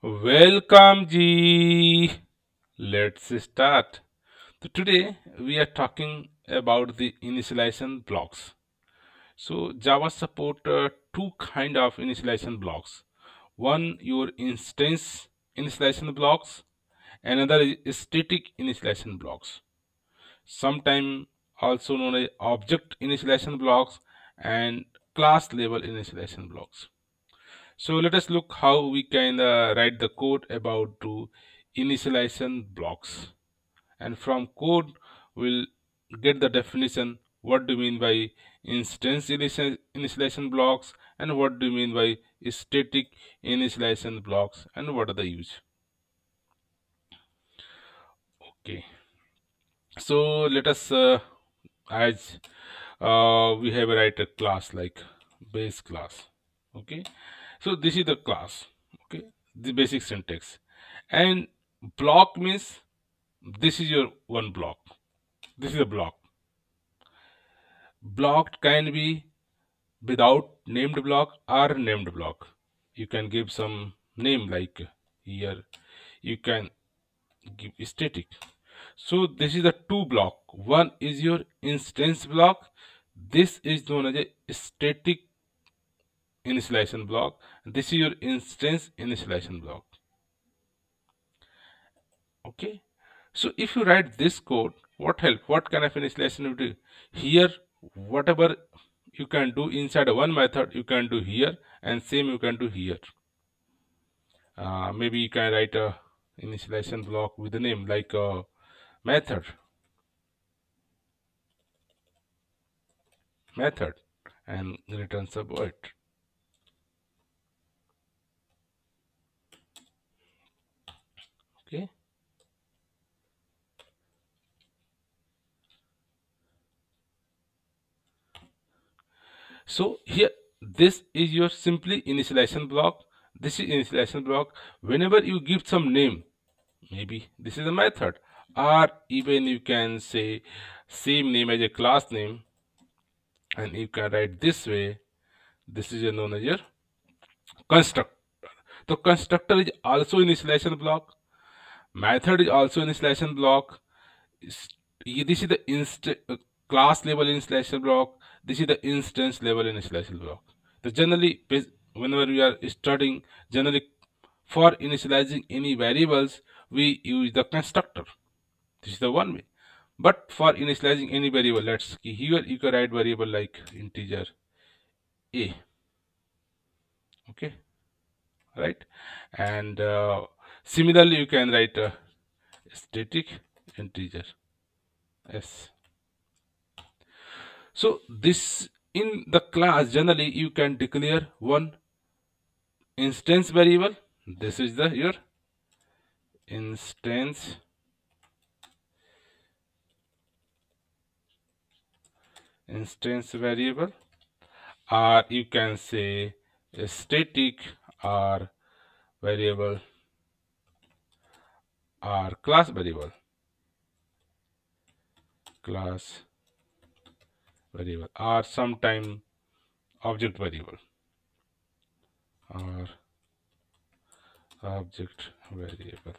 Welcome G. Let's start. So today we are talking about the initialization blocks. So Java support uh, two kind of initialization blocks. One your instance initialization blocks, another is static initialization blocks. Sometime also known as object initialization blocks and class level initialization blocks so let us look how we can uh, write the code about to initialization blocks and from code we'll get the definition what do you mean by instance initialization blocks and what do you mean by static initialization blocks and what are the use okay so let us uh, as uh, we have write a class like base class okay so this is the class okay the basic syntax and block means this is your one block this is a block block can be without named block or named block you can give some name like here you can give static so this is the two block one is your instance block this is known as a static initialization block this is your instance initialization block okay so if you write this code what help what kind of initialization you do here whatever you can do inside one method you can do here and same you can do here uh, maybe you can write a initialization block with the name like a method method and return a void so here this is your simply initialization block this is initialization block whenever you give some name maybe this is a method or even you can say same name as a class name and you can write this way this is a known as your constructor the constructor is also initialization block method is also initialization block this is the uh, class level initialization block this is the instance level initialization block. So generally, whenever we are starting generally for initializing any variables, we use the constructor. This is the one way. But for initializing any variable, let's here you can write variable like integer a. Okay, right? And uh, similarly, you can write a static integer s so this in the class generally you can declare one instance variable this is the your instance instance variable or you can say static or variable or class variable class variable or sometime object variable or object variable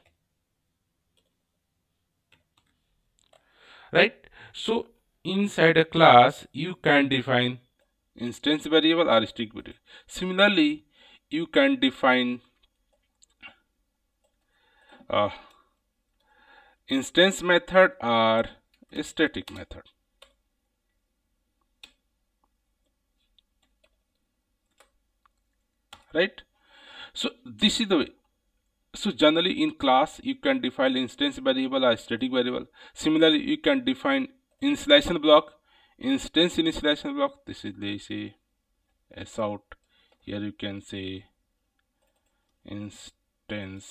right so inside a class you can define instance variable or strict variable similarly you can define uh, instance method or static method right so this is the way so generally in class you can define instance variable or static variable similarly you can define initialization block instance initialization block this is the say s out here you can say instance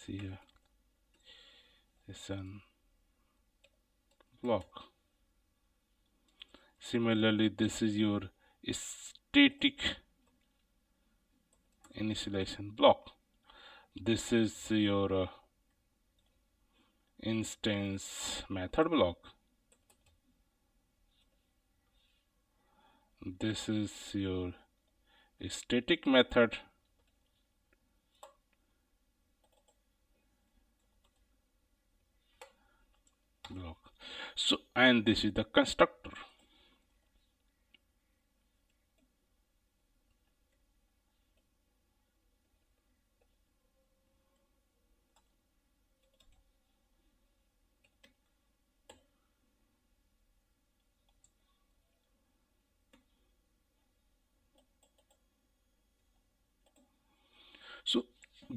see here session block similarly this is your static initialization block this is your uh, instance method block this is your static method block so and this is the constructor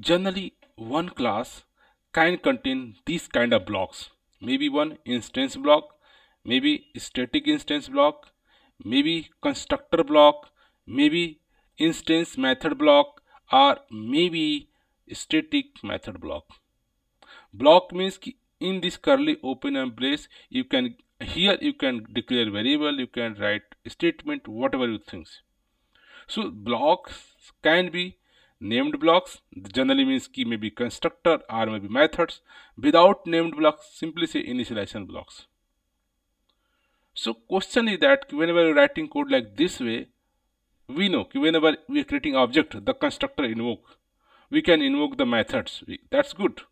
Generally, one class can contain these kind of blocks. Maybe one instance block, maybe static instance block, maybe constructor block, maybe instance method block or maybe static method block. Block means in this curly open embrace you can here you can declare variable, you can write statement, whatever you think. So blocks can be Named blocks generally means key may be constructor or may be methods. Without named blocks, simply say initialization blocks. So question is that whenever you're writing code like this way, we know whenever we are creating object, the constructor invoke. We can invoke the methods. That's good.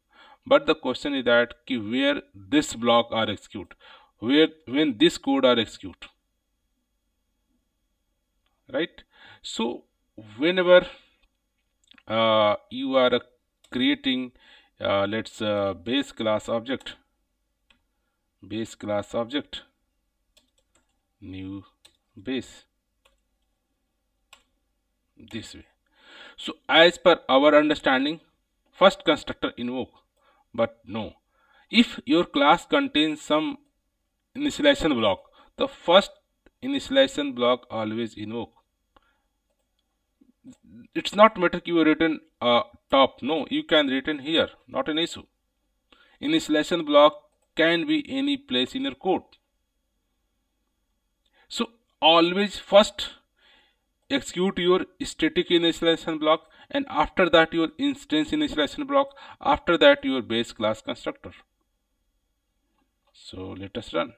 But the question is that where this block are execute, where when this code are execute, right? So whenever uh, you are creating uh, let's uh, base class object base class object new base this way so as per our understanding first constructor invoke but no if your class contains some initialization block the first initialization block always invoke it's not matter you written uh, top no you can written here not an issue initialization block can be any place in your code so always first execute your static initialization block and after that your instance initialization block after that your base class constructor so let us run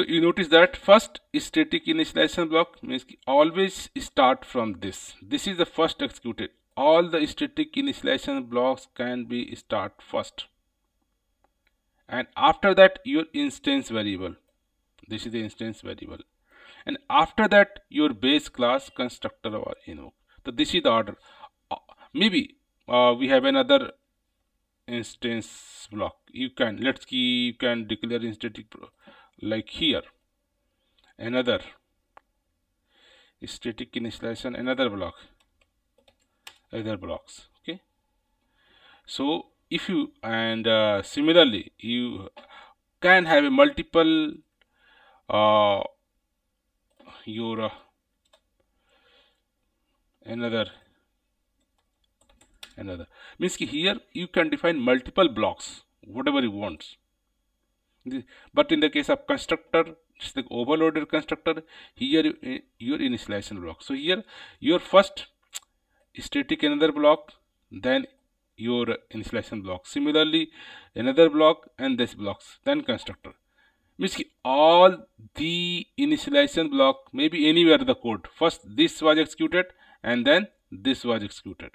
So you notice that first static initialization block means always start from this. This is the first executed. All the static initialization blocks can be start first. And after that your instance variable. This is the instance variable. And after that your base class constructor or invoke. So this is the order. Uh, maybe uh, we have another instance block. You can let's key you can declare instance like here another static initialization another block other blocks okay so if you and uh, similarly you can have a multiple uh, your uh, another another means here you can define multiple blocks whatever you want but in the case of constructor it's the overloaded constructor here eh, your initialization block so here your first static another block then your initialization block similarly another block and this blocks then constructor means all the initialization block maybe anywhere the code first this was executed and then this was executed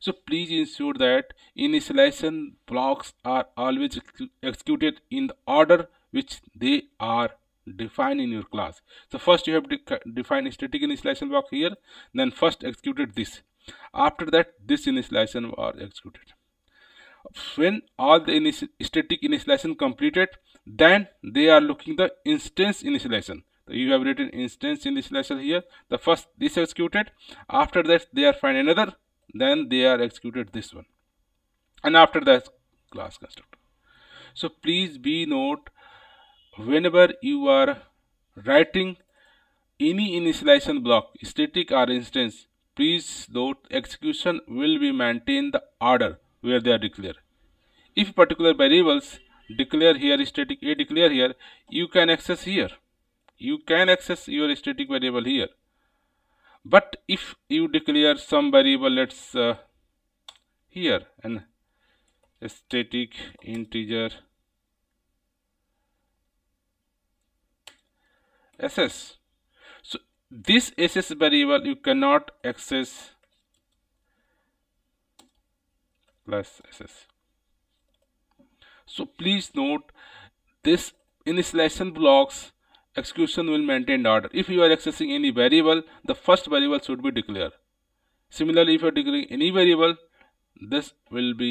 so please ensure that initialization blocks are always executed in the order which they are defined in your class so first you have to de define static initialization block here then first executed this after that this initialization are executed when all the init static initialization completed then they are looking the instance initialization so you have written instance initialization here the first this executed after that they are find another then they are executed this one and after that class constructor so please be note whenever you are writing any initialization block static or instance please note execution will be maintained the order where they are declared if particular variables declare here static a declare here you can access here you can access your static variable here but if you declare some variable let's uh, here an static integer ss so this ss variable you cannot access plus ss so please note this initialization blocks execution will maintain the order. If you are accessing any variable, the first variable should be declared. Similarly, if you are declaring any variable, this will be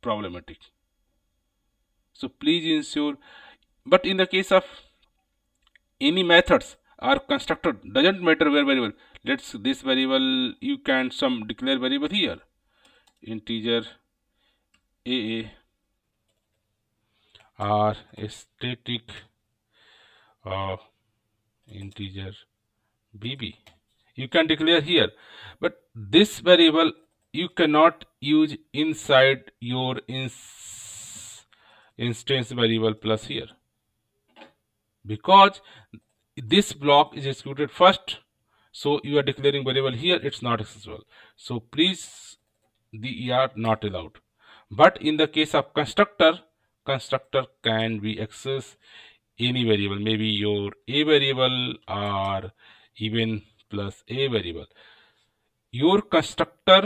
problematic. So please ensure, but in the case of any methods or constructor, doesn't matter where variable, let's this variable, you can some declare variable here, integer AA or a static of integer bb you can declare here but this variable you cannot use inside your ins instance variable plus here because this block is executed first so you are declaring variable here it's not accessible so please the er not allowed but in the case of constructor constructor can be accessed any variable maybe your a variable or even plus a variable your constructor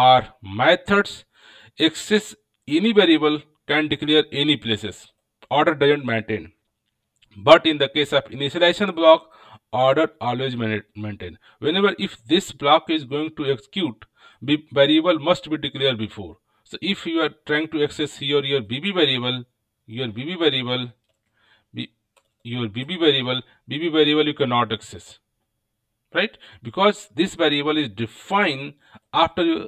or methods access any variable can declare any places order doesn't maintain but in the case of initialization block order always maintain whenever if this block is going to execute variable must be declared before so if you are trying to access here your bb variable your bb variable your bb variable bb variable you cannot access right because this variable is defined after your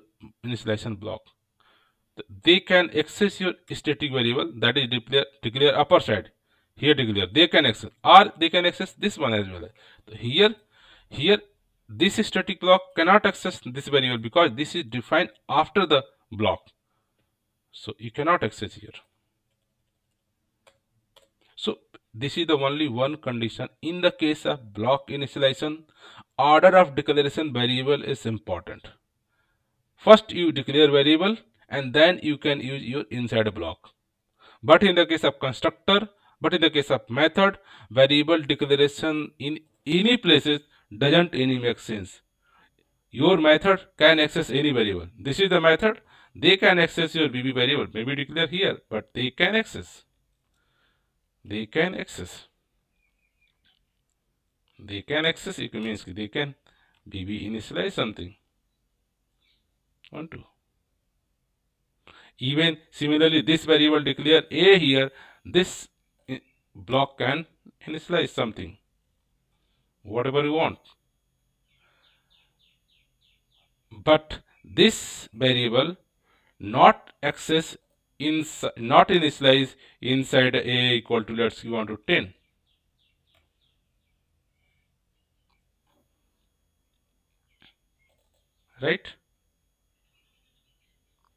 initialization block they can access your static variable that is declare, declare upper side here declare they can access or they can access this one as well so here here this static block cannot access this variable because this is defined after the block so you cannot access here This is the only one condition. In the case of block initialization, order of declaration variable is important. First you declare variable and then you can use your inside block. But in the case of constructor, but in the case of method, variable declaration in any places doesn't any make sense. Your method can access any variable. This is the method. They can access your BB variable. Maybe declare here, but they can access they can access they can access it means they can bb initialize something onto even similarly this variable declare a here this block can initialize something whatever you want but this variable not access inside not in slice inside a equal to let's give on to 10 right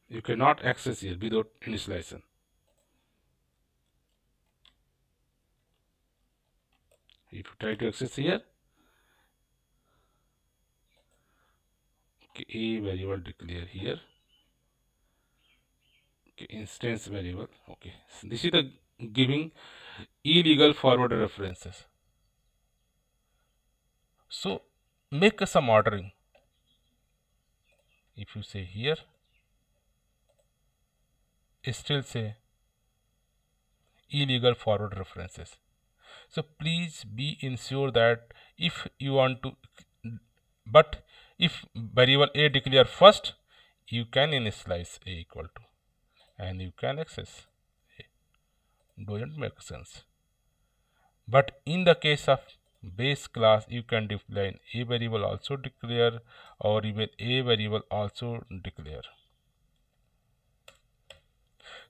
you cannot access here without initialization if you try to access here a variable declare here okay instance variable okay so this is the giving illegal forward references so make some ordering if you say here still say illegal forward references so please be ensure that if you want to but if variable a declare first you can initialize a equal to and you can access it doesn't make sense but in the case of base class you can define a variable also declare or even a variable also declare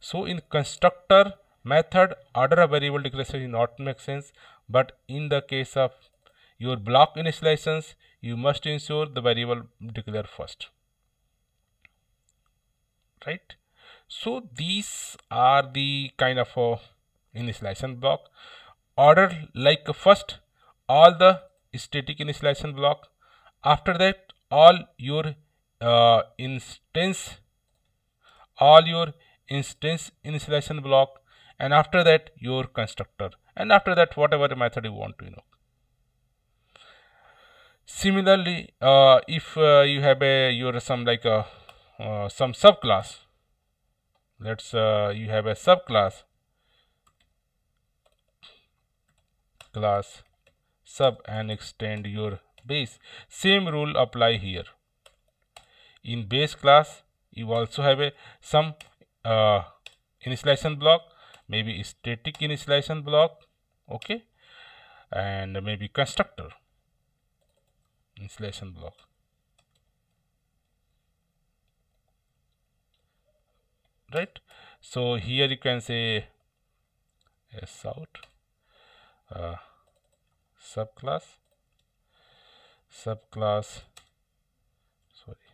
so in constructor method order of variable declaration is not make sense but in the case of your block initializations you must ensure the variable declare first right so these are the kind of uh, initialization block order like first all the static initialization block after that all your uh, instance all your instance initialization block and after that your constructor and after that whatever method you want to invoke similarly uh, if uh, you have a your some like a uh, uh, some subclass let's uh, you have a subclass class sub and extend your base same rule apply here in base class you also have a some uh, initialization block maybe static initialization block okay and maybe constructor initialization block right so here you can say a south uh, subclass subclass sorry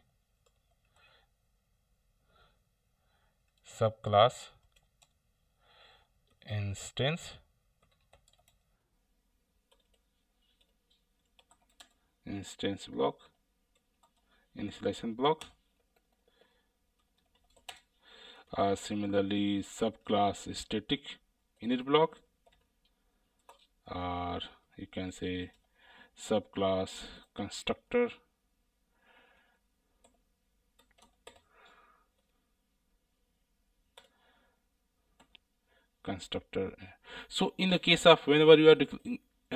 subclass instance instance block initialization block uh, similarly subclass static init block or you can say subclass constructor constructor so in the case of whenever you are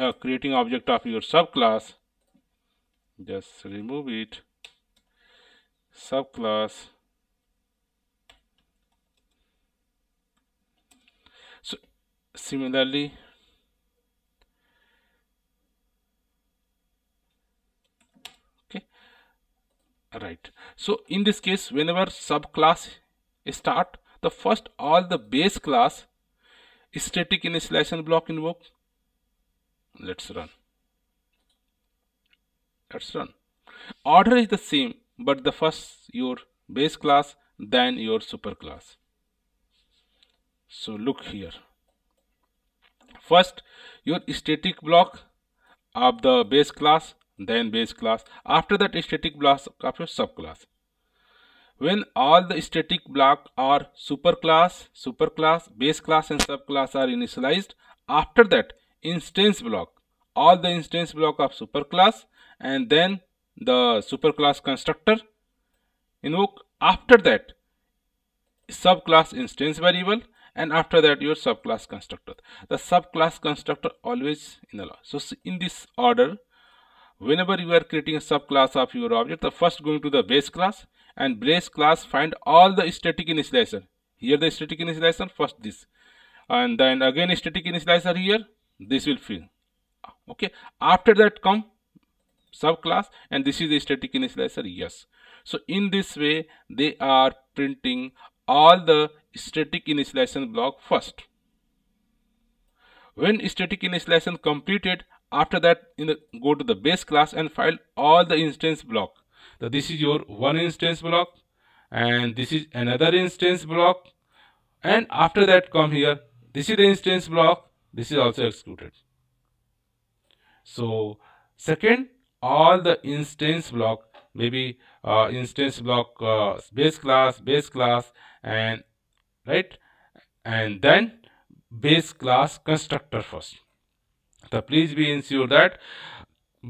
uh, creating object of your subclass just remove it subclass similarly okay right so in this case whenever subclass start the first all the base class static initialization block invoke let's run let's run order is the same but the first your base class then your super class so look here First, your static block of the base class, then base class. After that, static block of your subclass. When all the static block are superclass, superclass, base class and subclass are initialized, after that, instance block, all the instance block of superclass and then the superclass constructor invoke after that subclass instance variable and after that your subclass constructor the subclass constructor always in the law so in this order whenever you are creating a subclass of your object the first going to the base class and base class find all the static initializer here the static initializer first this and then again static initializer here this will fill okay after that come subclass and this is the static initializer yes so in this way they are printing all the static initialization block first. When static initialization completed, after that the, go to the base class and file all the instance block. So this is your one instance block and this is another instance block and after that come here this is the instance block this is also excluded. So second all the instance block maybe uh, instance block uh, base class base class and right and then base class constructor first so please be ensure that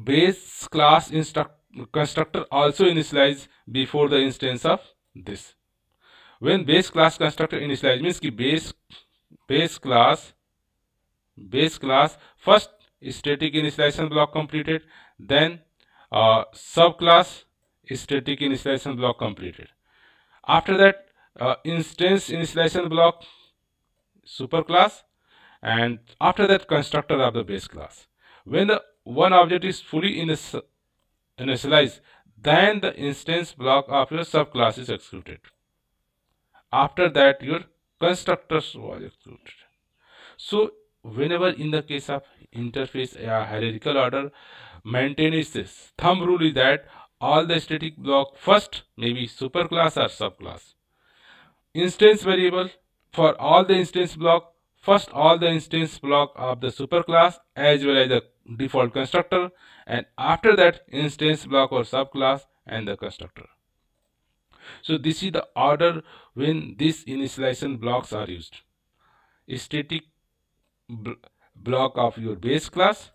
base class constructor also initialize before the instance of this when base class constructor initialize means ki base base class base class first static initialization block completed then uh, subclass static initialization block completed after that uh, instance initialization block superclass and after that constructor of the base class when the one object is fully initialized then the instance block of your subclass is executed after that your constructors was executed so whenever in the case of interface uh, hierarchical order is this thumb rule is that all the static block first may be superclass or subclass Instance variable for all the instance block. First all the instance block of the superclass as well as the default constructor and after that instance block or subclass and the constructor. So this is the order when these initialization blocks are used. A static bl block of your base class,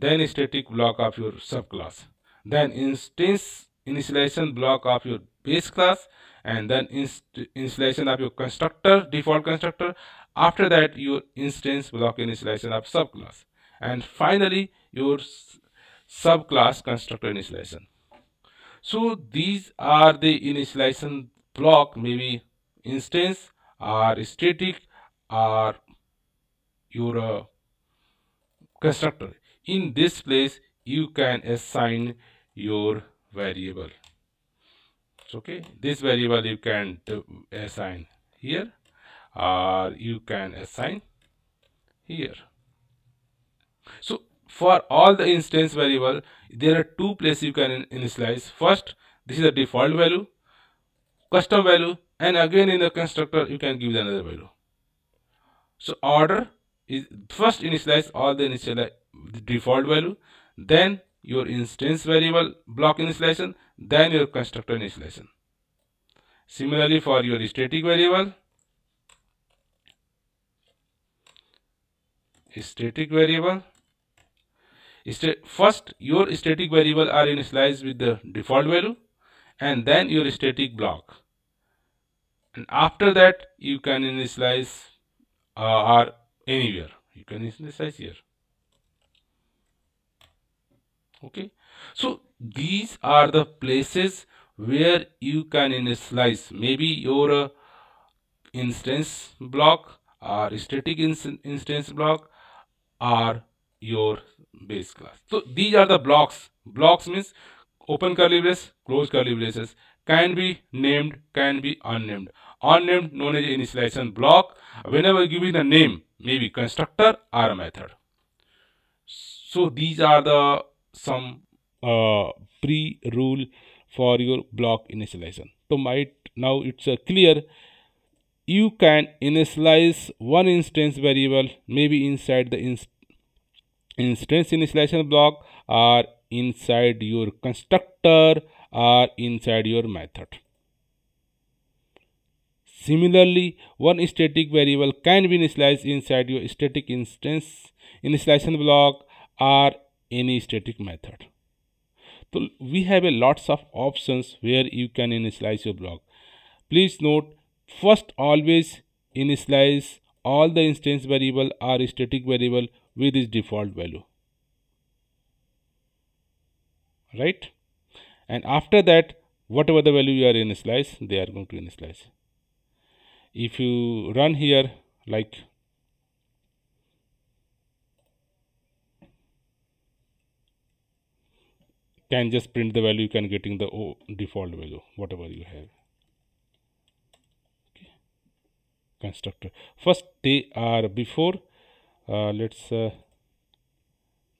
then static block of your subclass, then instance initialization block of your base class and then inst installation of your constructor default constructor after that your instance block initialization of subclass and finally your subclass constructor initialization so these are the initialization block maybe instance or static or your uh, constructor in this place you can assign your variable okay this variable you can assign here or you can assign here so for all the instance variable there are two places you can initialize first this is a default value custom value and again in the constructor you can give another value so order is first initialize all the initial default value then your instance variable block initialization than your constructor initialization. Similarly, for your static variable, static variable, St first your static variable are initialized with the default value and then your static block. And after that, you can initialize uh, or anywhere. You can initialize here okay so these are the places where you can initialize maybe your uh, instance block or static inst instance block or your base class so these are the blocks blocks means open curly brace close curly braces can be named can be unnamed unnamed known as initialization block whenever given a name maybe constructor or method so these are the some uh, pre-rule for your block initialization. So might now it's uh, clear you can initialize one instance variable maybe inside the inst instance initialization block or inside your constructor or inside your method. Similarly, one static variable can be initialized inside your static instance initialization block or any static method so we have a lots of options where you can initialize your block please note first always initialize all the instance variable or static variable with its default value right and after that whatever the value you are initialize they are going to initialize if you run here like can just print the value you can getting the default value whatever you have okay. constructor first they are before uh, let's uh,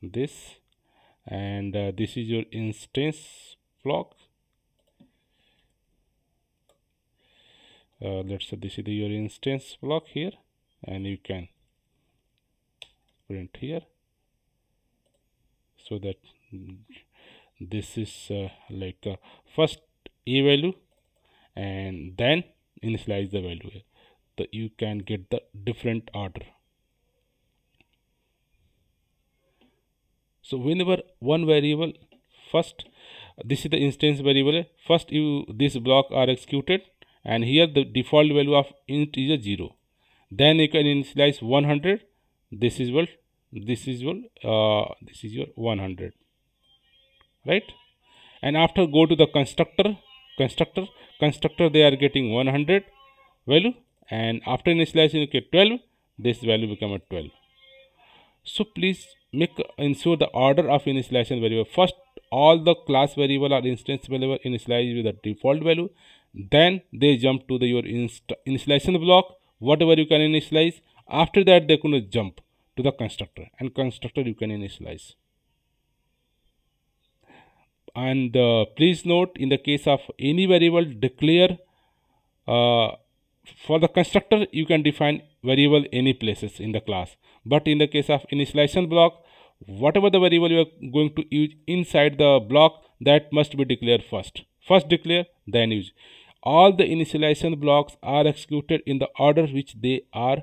this and uh, this is your instance block uh, let's say this is the, your instance block here and you can print here so that this is uh, like uh, first a value and then initialize the value so you can get the different order so whenever one variable first this is the instance variable first you this block are executed and here the default value of int is a 0 then you can initialize 100 this is well this is well uh, this is your 100 right and after go to the constructor constructor constructor they are getting 100 value and after initializing you get 12 this value become a 12 so please make ensure the order of initialization variable first all the class variable or instance variable initialized with the default value then they jump to the your initialization block whatever you can initialize after that they cannot jump to the constructor and constructor you can initialize and uh, please note in the case of any variable declare uh, for the constructor you can define variable any places in the class but in the case of initialization block whatever the variable you are going to use inside the block that must be declared first first declare then use all the initialization blocks are executed in the order which they are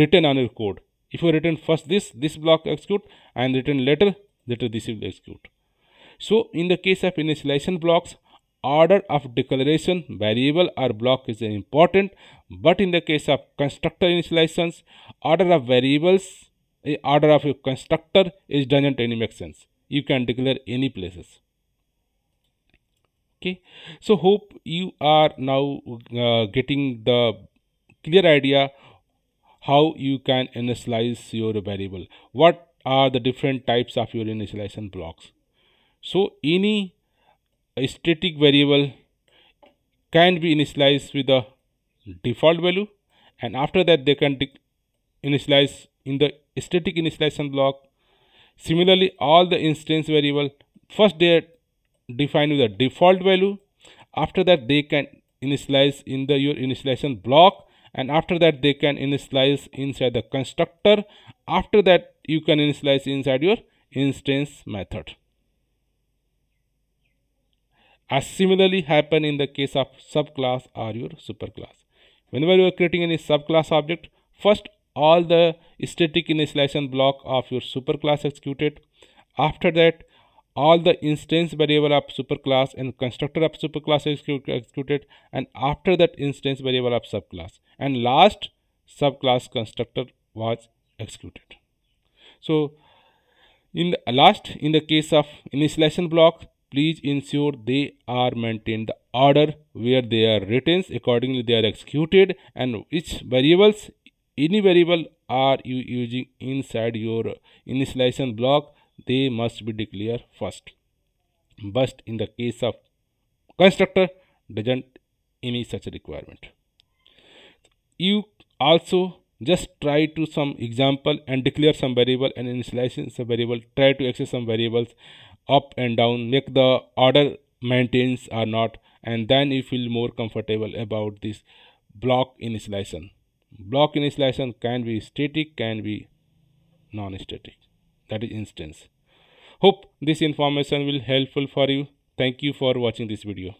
written on your code if you written first this this block execute and written later later this will execute so in the case of initialization blocks, order of declaration variable or block is important but in the case of constructor initializations order of variables eh, order of your constructor is doesn't any make sense you can declare any places okay so hope you are now uh, getting the clear idea how you can initialize your variable what are the different types of your initialization blocks so any static variable can be initialized with a default value and after that they can initialize in the static initialization block. Similarly, all the instance variable first they are defined with a default value. After that they can initialize in the your initialization block and after that they can initialize inside the constructor. After that you can initialize inside your instance method as similarly happen in the case of subclass or your superclass. Whenever you are creating any subclass object, first all the static initialization block of your superclass executed. After that, all the instance variable of superclass and constructor of superclass executed and after that instance variable of subclass and last subclass constructor was executed. So in the last in the case of initialization block please ensure they are maintained the order where they are written accordingly they are executed and which variables any variable are you using inside your initialization block they must be declared first but in the case of constructor doesn't any such requirement you also just try to some example and declare some variable and initialize some variable try to access some variables up and down make the order maintains or not and then you feel more comfortable about this block initialization block initialization can be static can be non-static that is instance hope this information will helpful for you thank you for watching this video